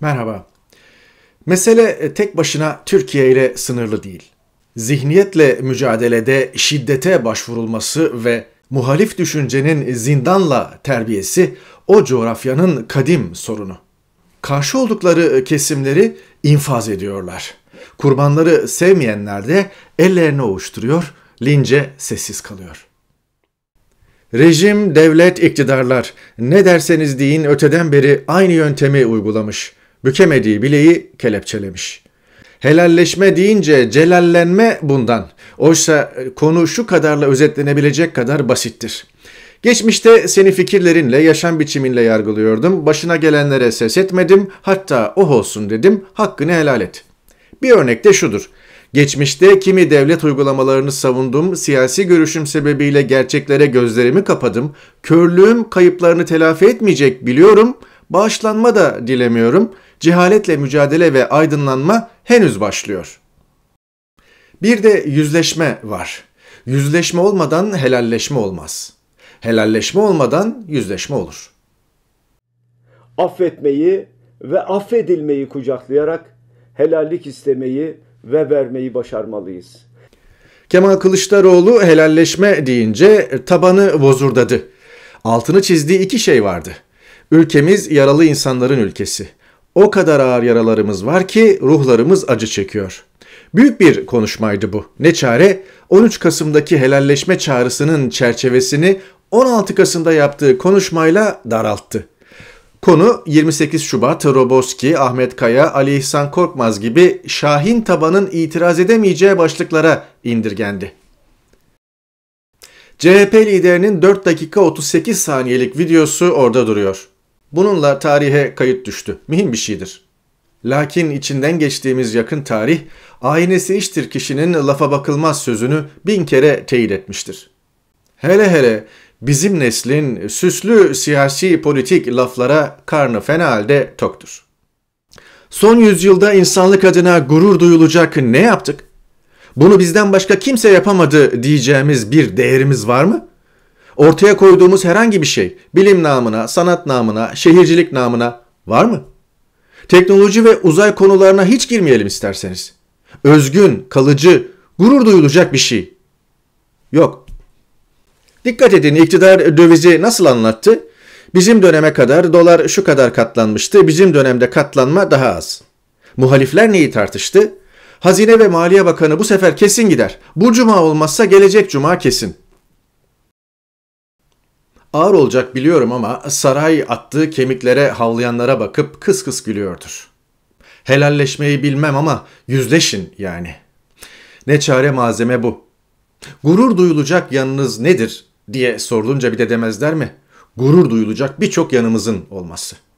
Merhaba. Mesele e, tek başına Türkiye ile sınırlı değil. Zihniyetle mücadelede şiddete başvurulması ve muhalif düşüncenin zindanla terbiyesi o coğrafyanın kadim sorunu. Karşı oldukları e, kesimleri infaz ediyorlar. Kurbanları sevmeyenler de ellerini ovuşturuyor, lince sessiz kalıyor.'' Rejim, devlet, iktidarlar ne derseniz deyin öteden beri aynı yöntemi uygulamış. Bükemediği bileği kelepçelemiş. Helalleşme deyince celallenme bundan. Oysa e, konu şu kadarla özetlenebilecek kadar basittir. Geçmişte seni fikirlerinle, yaşam biçiminle yargılıyordum. Başına gelenlere ses etmedim. Hatta oh olsun dedim. Hakkını helal et. Bir örnek de şudur. Geçmişte kimi devlet uygulamalarını savundum, siyasi görüşüm sebebiyle gerçeklere gözlerimi kapadım, körlüğüm kayıplarını telafi etmeyecek biliyorum.'' bağışlanma da dilemiyorum. Cehaletle mücadele ve aydınlanma henüz başlıyor. Bir de yüzleşme var. Yüzleşme olmadan helalleşme olmaz. Helalleşme olmadan yüzleşme olur. Affetmeyi ve affedilmeyi kucaklayarak helallik istemeyi ve vermeyi başarmalıyız. Kemal Kılıçdaroğlu helalleşme deyince tabanı bozurdadı. Altını çizdiği iki şey vardı. Ülkemiz yaralı insanların ülkesi. O kadar ağır yaralarımız var ki ruhlarımız acı çekiyor. Büyük bir konuşmaydı bu. Ne çare? 13 Kasım'daki helalleşme çağrısının çerçevesini 16 Kasım'da yaptığı konuşmayla daralttı. Konu 28 Şubat, Roboski, Ahmet Kaya, Ali İhsan Korkmaz gibi Şahin tabanın itiraz edemeyeceği başlıklara indirgendi. CHP liderinin 4 dakika 38 saniyelik videosu orada duruyor. Bununla tarihe kayıt düştü. Mühim bir şeydir. Lakin içinden geçtiğimiz yakın tarih, aynesi iştir kişinin lafa bakılmaz sözünü bin kere teyit etmiştir. Hele hele bizim neslin süslü siyasi politik laflara karnı fena halde toktur. Son yüzyılda insanlık adına gurur duyulacak ne yaptık? Bunu bizden başka kimse yapamadı diyeceğimiz bir değerimiz var mı?'' Ortaya koyduğumuz herhangi bir şey bilim namına, sanat namına, şehircilik namına var mı? Teknoloji ve uzay konularına hiç girmeyelim isterseniz. Özgün, kalıcı, gurur duyulacak bir şey. Yok. Dikkat edin iktidar dövizi nasıl anlattı? Bizim döneme kadar dolar şu kadar katlanmıştı, bizim dönemde katlanma daha az. Muhalifler neyi tartıştı? Hazine ve Maliye Bakanı bu sefer kesin gider. Bu cuma olmazsa gelecek cuma kesin. Ağır olacak biliyorum ama saray attığı kemiklere havlayanlara bakıp kıs kıs gülüyordur. Helalleşmeyi bilmem ama yüzleşin yani. Ne çare malzeme bu. Gurur duyulacak yanınız nedir diye sorulunca bir de demezler mi? Gurur duyulacak birçok yanımızın olması.''